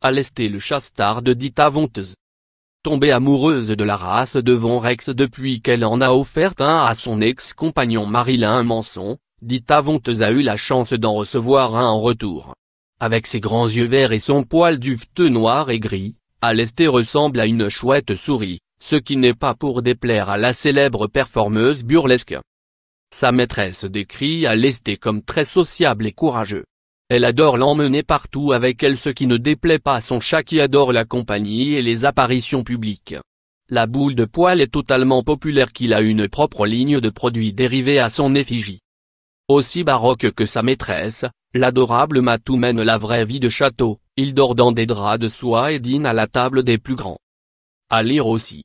Alesté le chastard de Dita Vonteuse. Tombée amoureuse de la race de Von Rex depuis qu'elle en a offert un à son ex-compagnon Marilyn Manson, Dita Vonteuse a eu la chance d'en recevoir un en retour. Avec ses grands yeux verts et son poil duveteux noir et gris, Alesté ressemble à une chouette souris, ce qui n'est pas pour déplaire à la célèbre performeuse burlesque. Sa maîtresse décrit Alesté comme très sociable et courageux, elle adore l'emmener partout avec elle ce qui ne déplaît pas à son chat qui adore la compagnie et les apparitions publiques. La boule de poils est totalement populaire qu'il a une propre ligne de produits dérivés à son effigie. Aussi baroque que sa maîtresse, l'adorable Matou mène la vraie vie de château, il dort dans des draps de soie et dîne à la table des plus grands. À lire aussi.